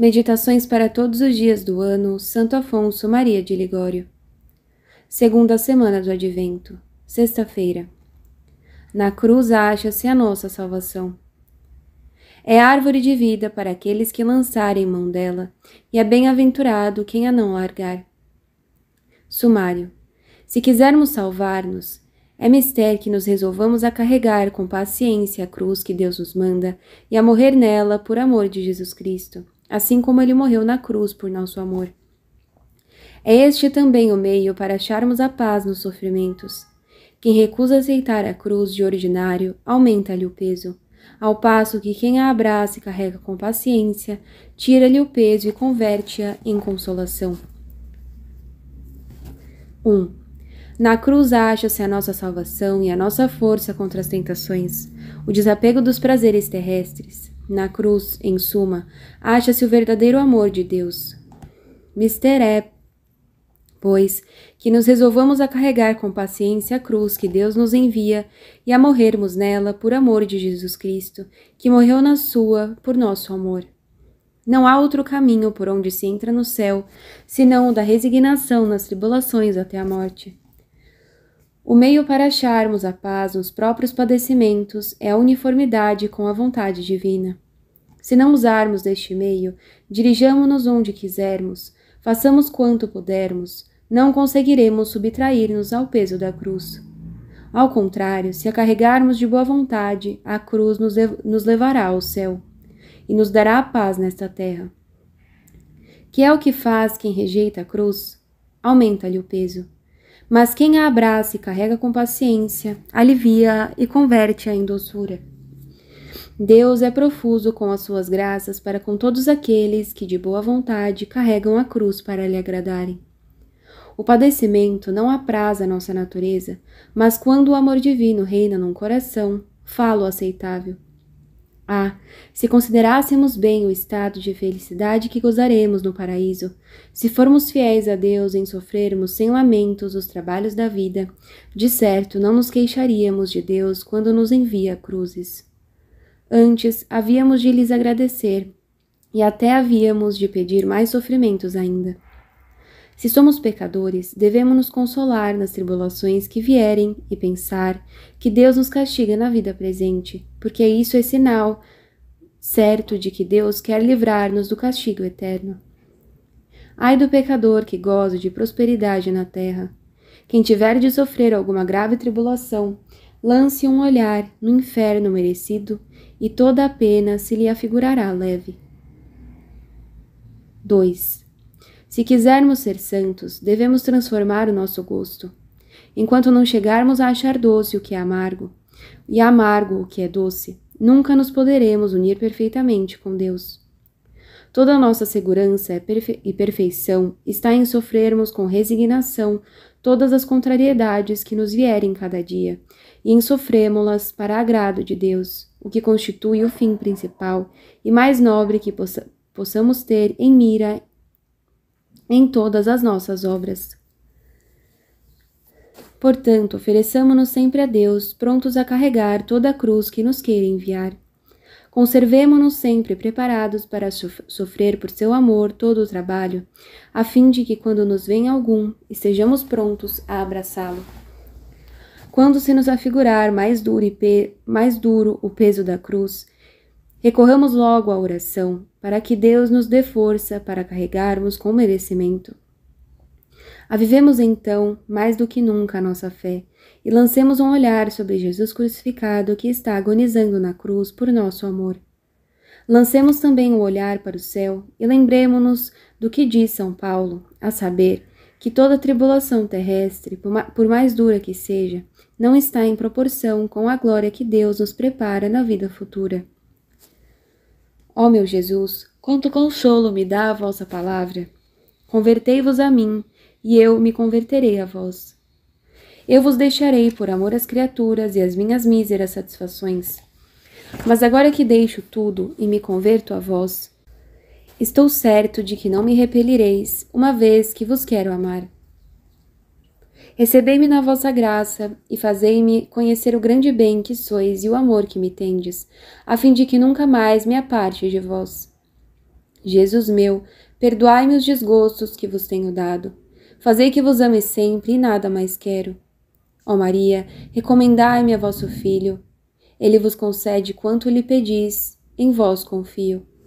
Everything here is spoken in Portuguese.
Meditações para todos os dias do ano, Santo Afonso Maria de Ligório. Segunda semana do Advento, sexta-feira. Na cruz acha-se a nossa salvação. É árvore de vida para aqueles que lançarem mão dela, e é bem-aventurado quem a não largar. Sumário: Se quisermos salvar-nos, é mister que nos resolvamos a carregar com paciência a cruz que Deus nos manda e a morrer nela por amor de Jesus Cristo, assim como ele morreu na cruz por nosso amor. É este também o meio para acharmos a paz nos sofrimentos. Quem recusa aceitar a cruz de ordinário, aumenta-lhe o peso, ao passo que quem a abraça e carrega com paciência, tira-lhe o peso e converte-a em consolação. 1. Um, na cruz acha-se a nossa salvação e a nossa força contra as tentações, o desapego dos prazeres terrestres. Na cruz, em suma, acha-se o verdadeiro amor de Deus. Mister é, pois, que nos resolvamos a carregar com paciência a cruz que Deus nos envia e a morrermos nela por amor de Jesus Cristo, que morreu na sua por nosso amor. Não há outro caminho por onde se entra no céu, senão o da resignação nas tribulações até a morte. O meio para acharmos a paz nos próprios padecimentos é a uniformidade com a vontade divina. Se não usarmos deste meio, dirijamo-nos onde quisermos, façamos quanto pudermos, não conseguiremos subtrair-nos ao peso da cruz. Ao contrário, se a carregarmos de boa vontade, a cruz nos, nos levará ao céu e nos dará a paz nesta terra. Que é o que faz quem rejeita a cruz? Aumenta-lhe o peso. Mas quem a abraça e carrega com paciência, alivia e converte-a em doçura. Deus é profuso com as suas graças para com todos aqueles que de boa vontade carregam a cruz para lhe agradarem. O padecimento não apraz a nossa natureza, mas quando o amor divino reina num coração, falo aceitável. Ah, se considerássemos bem o estado de felicidade que gozaremos no paraíso, se formos fiéis a Deus em sofrermos sem lamentos os trabalhos da vida, de certo não nos queixaríamos de Deus quando nos envia cruzes. Antes, havíamos de lhes agradecer, e até havíamos de pedir mais sofrimentos ainda. Se somos pecadores, devemos nos consolar nas tribulações que vierem e pensar que Deus nos castiga na vida presente, porque isso é sinal certo de que Deus quer livrar-nos do castigo eterno. Ai do pecador que goza de prosperidade na terra. Quem tiver de sofrer alguma grave tribulação, lance um olhar no inferno merecido, e toda a pena se lhe afigurará leve. 2. Se quisermos ser santos, devemos transformar o nosso gosto. Enquanto não chegarmos a achar doce o que é amargo, e amargo o que é doce, nunca nos poderemos unir perfeitamente com Deus. Toda a nossa segurança e perfeição está em sofrermos com resignação todas as contrariedades que nos vierem cada dia, e em sofrêmo-las para agrado de Deus, o que constitui o fim principal e mais nobre que possa, possamos ter em mira em todas as nossas obras. Portanto, ofereçamo-nos sempre a Deus, prontos a carregar toda a cruz que nos queira enviar. Conservemo-nos sempre preparados para sofrer por seu amor todo o trabalho, a fim de que, quando nos venha algum, estejamos prontos a abraçá-lo. Quando se nos afigurar mais duro, mais duro o peso da cruz, Recorramos logo à oração para que Deus nos dê força para carregarmos com merecimento. Avivemos então, mais do que nunca, a nossa fé e lancemos um olhar sobre Jesus crucificado que está agonizando na cruz por nosso amor. Lancemos também o um olhar para o céu e lembremos-nos do que diz São Paulo, a saber, que toda tribulação terrestre, por mais dura que seja, não está em proporção com a glória que Deus nos prepara na vida futura. Ó meu Jesus, quanto consolo me dá a vossa palavra! Convertei-vos a mim, e eu me converterei a vós. Eu vos deixarei por amor às criaturas e às minhas míseras satisfações. Mas agora que deixo tudo e me converto a vós, estou certo de que não me repelireis, uma vez que vos quero amar. Recebei-me na vossa graça e fazei-me conhecer o grande bem que sois e o amor que me tendes, a fim de que nunca mais me aparte de vós. Jesus meu, perdoai-me os desgostos que vos tenho dado. Fazei que vos ame sempre e nada mais quero. Ó Maria, recomendai-me a vosso Filho. Ele vos concede quanto lhe pedis, em vós confio.